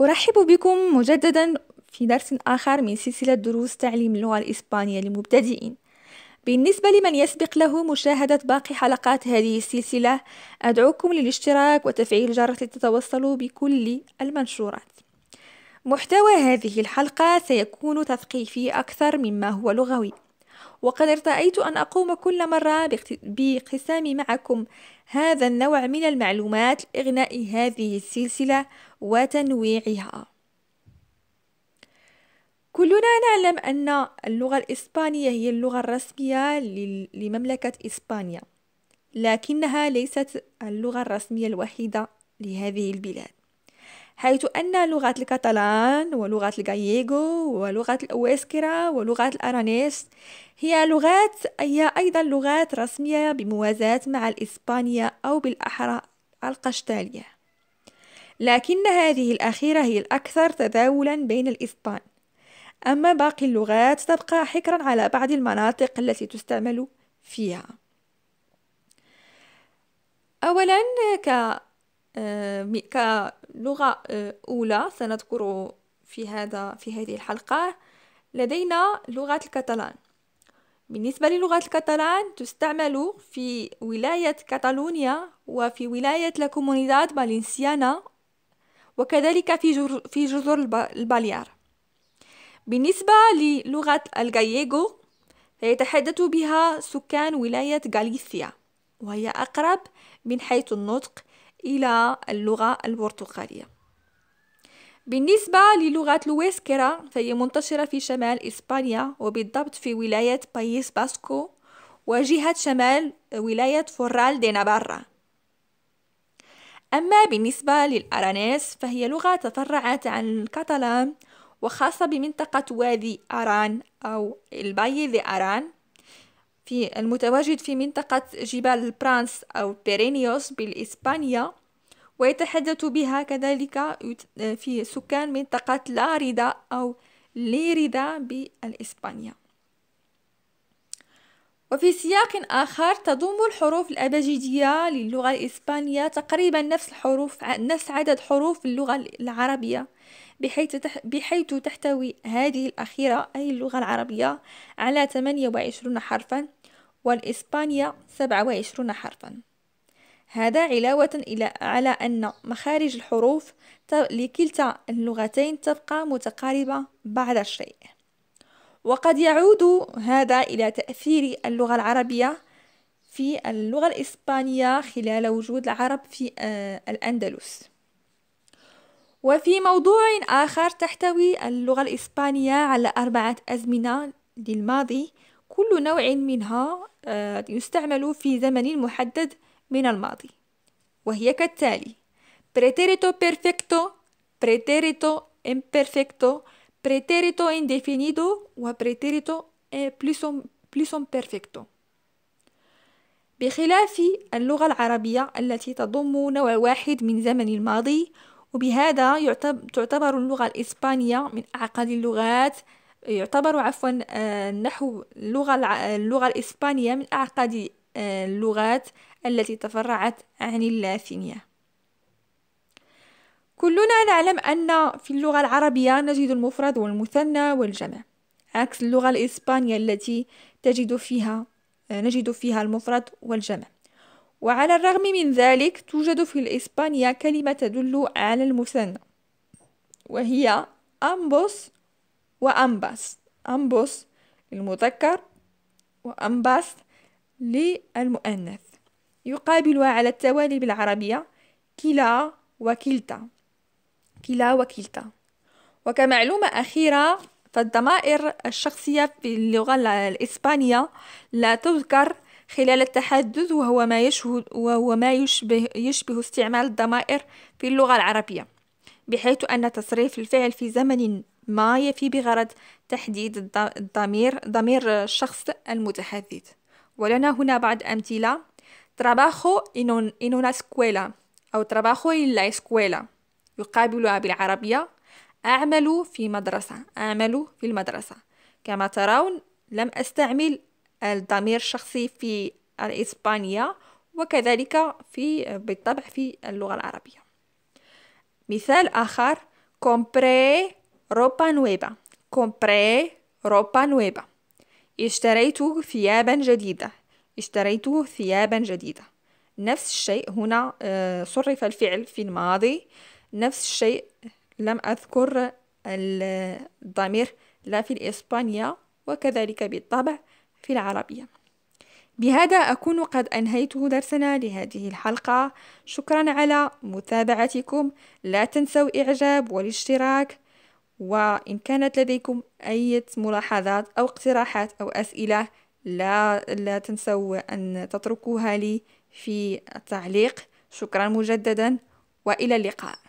أرحب بكم مجددا في درس آخر من سلسلة دروس تعليم اللغة الإسبانية للمبتدئين بالنسبة لمن يسبق له مشاهدة باقي حلقات هذه السلسلة أدعوكم للاشتراك وتفعيل الجرس لتتوصلوا بكل المنشورات محتوى هذه الحلقة سيكون تثقيفي أكثر مما هو لغوي وقد ارتأيت أن أقوم كل مرة باقتسام معكم هذا النوع من المعلومات لإغناء هذه السلسلة وتنويعها كلنا نعلم أن اللغة الإسبانية هي اللغة الرسمية لمملكة إسبانيا لكنها ليست اللغة الرسمية الوحيدة لهذه البلاد حيث أن لغة الكتالان ولغة الجاييغو ولغة الأويسكرا ولغة الأرانيس هي لغات هي أيضا لغات رسمية بموازاة مع الإسبانية أو بالأحرى القشتالية لكن هذه الأخيرة هي الأكثر تداولا بين الإسبان أما باقي اللغات تبقى حكرا على بعض المناطق التي تستعمل فيها أولا ك آه، كلغة آه، أولى سنذكر في هذا في هذه الحلقة لدينا لغة الكتالان بالنسبة للغة الكتالان تستعمل في ولاية كاتالونيا وفي ولاية لا كومونيداد بالنسيانا وكذلك في جزر في جزر الباليار بالنسبة للغة الجاييغو فيتحدث بها سكان ولاية غاليسيا وهي أقرب من حيث النطق إلى اللغة البرتغالية بالنسبة للغة الويسكرة فهي منتشرة في شمال إسبانيا وبالضبط في ولاية بايس باسكو وجهة شمال ولاية فورال دي نابارا أما بالنسبة للأرانيس فهي لغة تفرعت عن الكتالان وخاصة بمنطقة وادي أران أو الباي دي أران في المتواجد في منطقة جبال برانس أو بيرينيوس بالإسبانيا ويتحدث بها كذلك في سكان منطقة لاريدا أو ليريدا بالإسبانيا وفي سياق آخر تضم الحروف الأبجدية للغة الإسبانية تقريبا نفس الحروف نفس عدد حروف اللغة العربية بحيث, تح... بحيث تحتوي هذه الأخيرة أي اللغة العربية على 28 حرفا والإسبانية 27 حرفا هذا علاوة إلى على أن مخارج الحروف لكلتا اللغتين تبقى متقاربة بعض الشيء وقد يعود هذا إلى تأثير اللغة العربية في اللغة الإسبانية خلال وجود العرب في آه، الأندلس وفي موضوع آخر تحتوي اللغة الإسبانية على أربعة أزمنة للماضي كل نوع منها آه، يستعمل في زمن محدد من الماضي وهي كالتالي pretérito perfecto pretérito imperfecto pretérito indefinido و pretérito plus perfecto بخلاف اللغة العربية التي تضم نوع واحد من زمن الماضي وبهذا تعتبر اللغة الإسبانية من أعقد اللغات يعتبر عفوا آه، نحو اللغة, اللغة الإسبانية من أعقد آه، اللغات التي تفرعت عن اللاتينية كلنا نعلم أن في اللغة العربية نجد المفرد والمثنى والجمع عكس اللغة الإسبانية التي تجد فيها آه، نجد فيها المفرد والجمع وعلى الرغم من ذلك توجد في الإسبانيا كلمة تدل على المثنى وهي أمبوس وأمباس أمبوس للمذكر وأمباس للمؤنث يقابلها على التوالي بالعربية كلا وكلتا كلا وكلتا وكمعلومة أخيرة فالضمائر الشخصية في اللغة الإسبانية لا تذكر خلال التحدث وهو ما يشهد وهو ما يشبه, يشبه استعمال الضمائر في اللغة العربية بحيث أن تصريف الفعل في زمن ما يفي بغرض تحديد الضمير ضمير الشخص المتحدث ولنا هنا بعض أمثلة trabajo en una escuela أو trabajo en la escuela يقابلها بالعربية أعمل في مدرسة أعمل في المدرسة كما ترون لم أستعمل الضمير الشخصي في الإسبانية وكذلك في بالطبع في اللغة العربية مثال آخر كومبري روبا نويبا كومبري روبا نويبا اشتريت ثيابا جديدة اشتريت ثيابا جديدة نفس الشيء هنا آه، صرف الفعل في الماضي نفس الشيء لم أذكر الضمير لا في الإسبانية وكذلك بالطبع في العربية بهذا أكون قد أنهيت درسنا لهذه الحلقة شكرا على متابعتكم لا تنسوا إعجاب والاشتراك وإن كانت لديكم أي ملاحظات أو اقتراحات أو أسئلة لا, لا تنسوا أن تتركوها لي في التعليق شكرا مجددا وإلى اللقاء